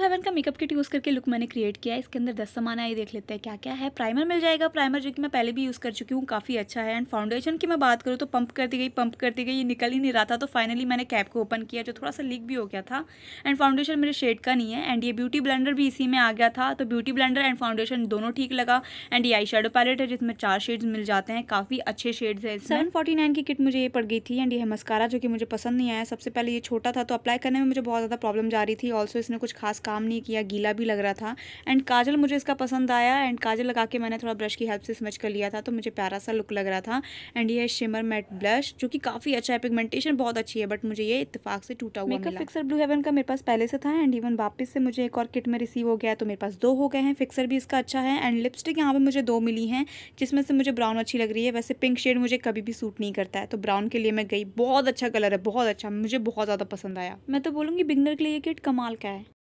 haven का makeup kit use करके look मैंने क्रिएट किया है इसके अंदर दस सामान आए देख लेते हैं क्या क्या है प्राइमर मिल जाएगा प्राइमर जो कि मैं पहले भी यूज़ कर चुकी हूँ काफ़ी अच्छा है एंड फाउंडेशन की मैं बात करूँ तो पंप करती गई पंप करती गई ये निकल ही नहीं रहा था तो फाइनली मैंने कैप को ओपन किया जो थोड़ा सा लीक भी हो गया था एंड फाउंडेशन मेरे शेड का नहीं है एंड ये ब्यूटी ब्लेंडर भी इसी में आ गया था तो ब्यूटी ब्लेंडर एंड फाउंडेशन दोनों ठीक लगा एंड ये आई शेडो पैलेट है जिसमें चार शेड्स मिल जाते हैं काफ़ी अच्छे शेड्स है सेवन फोर्टी नाइन की किट मुझे ये पड़ गई थी एंड ये मस्कारा जो कि मुझे पसंद नहीं आया सबसे पहले ये छोटा था तो अप्लाई करने में मुझे बहुत ज़्यादा प्रॉब्लम जा रही थी ऑल्सो इसने कुछ खास काम नहीं किया गीला भी लग रहा था एंड काजल मुझे इसका पसंद आया एंड काजल लगा के मैंने थोड़ा ब्रश की हेल्प से स्मच कर लिया था तो मुझे प्यारा सा लुक लग रहा था एंड ये है शिमर मैट ब्लश जो कि काफ़ी अच्छा है पिगमेंटेशन बहुत अच्छी है बट मुझे ये इतफाक से टूटा हुआ मेकअप फिक्सर ब्लू हेवन का मेरे पास पहले से था एंड इवन वापस से मुझे एक और किट में रिसीव हो गया तो मेरे पास दो हो गए हैं फिक्सर भी इसका अच्छा है एंड लिपस्टिक यहाँ पर मुझे दो मिली हैं जिसमें से मुझे ब्राउन अच्छी लग रही है वैसे पिंक शेड मुझे कभी भी सूट नहीं करता है तो ब्राउन के लिए मैं गई बहुत अच्छा कलर है बहुत अच्छा मुझे बहुत ज़्यादा पसंद आया मैं तो बोलूँगी बिगनर के लिए ये किट कमाल का है